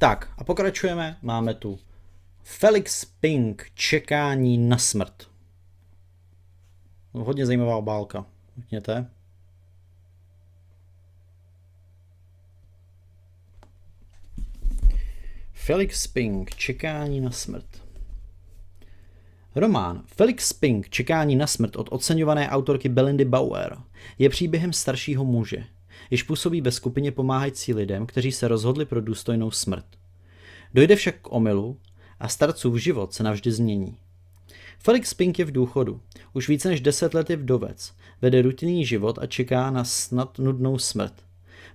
Tak a pokračujeme. Máme tu Felix Pink, čekání na smrt. No, hodně zajímavá obálka. Vidíte? Felix Pink, čekání na smrt. Román Felix Pink, čekání na smrt od oceňované autorky Belindy Bauer je příběhem staršího muže, již působí ve skupině pomáhající lidem, kteří se rozhodli pro důstojnou smrt. Dojde však k omylu a starcův život se navždy změní. Felix Pink je v důchodu. Už více než deset let je vdovec, vede rutinní život a čeká na snad nudnou smrt.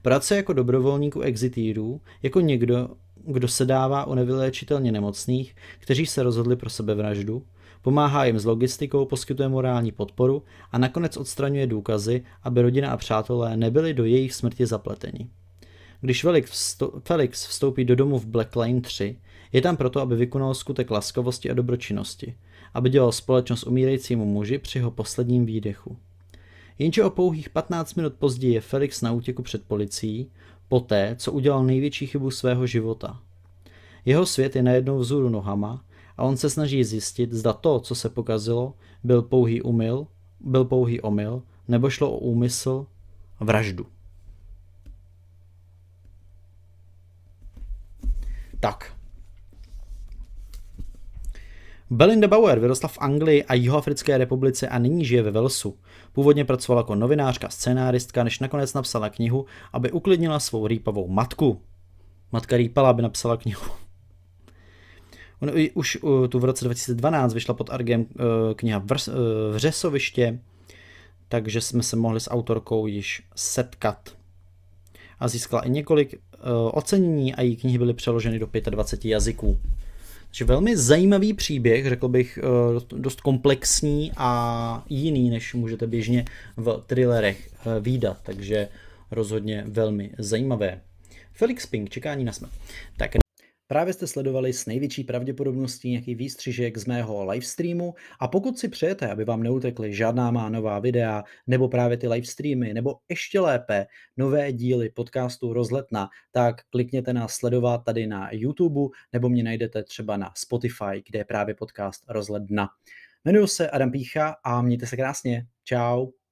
Pracuje jako dobrovolník u exitýrů, jako někdo, kdo se dává o nevyléčitelně nemocných, kteří se rozhodli pro sebevraždu, pomáhá jim s logistikou, poskytuje morální podporu a nakonec odstraňuje důkazy, aby rodina a přátelé nebyli do jejich smrti zapleteni. Když Felix vstoupí do domu v Black Lane 3, je tam proto, aby vykonal skutek laskovosti a dobročinnosti, aby dělal společnost umírajícímu muži při jeho posledním výdechu. Jenže o pouhých 15 minut později je Felix na útěku před policií, poté, co udělal největší chybu svého života. Jeho svět je najednou vzhůru nohama a on se snaží zjistit, zda to, co se pokazilo, byl pouhý umyl, byl pouhý omyl, nebo šlo o úmysl vraždu. Tak, Belinda Bauer vyrostla v Anglii a Jihoafrické republice a nyní žije ve Velsu. Původně pracovala jako novinářka, scénáristka, než nakonec napsala knihu, aby uklidnila svou rýpavou matku. Matka rýpala, aby napsala knihu. On už eh, tu v roce 2012 vyšla pod argem eh, kniha eh, Vřesoviště, takže jsme se mohli s autorkou již setkat. A získala i několik ocenění a její knihy byly přeloženy do 25 jazyků. Takže velmi zajímavý příběh, řekl bych, eh, dost komplexní a jiný, než můžete běžně v thrillerech eh, výdat, takže rozhodně velmi zajímavé. Felix Pink, čekání na smrt. Tak Právě jste sledovali s největší pravděpodobností nějaký výstřižek z mého livestreamu a pokud si přejete, aby vám neutekly žádná má nová videa nebo právě ty livestreamy nebo ještě lépe nové díly podcastu Rozletna, tak klikněte na sledovat tady na YouTube nebo mě najdete třeba na Spotify, kde je právě podcast Rozletna. Jmenuji se Adam Pícha a mějte se krásně. Ciao.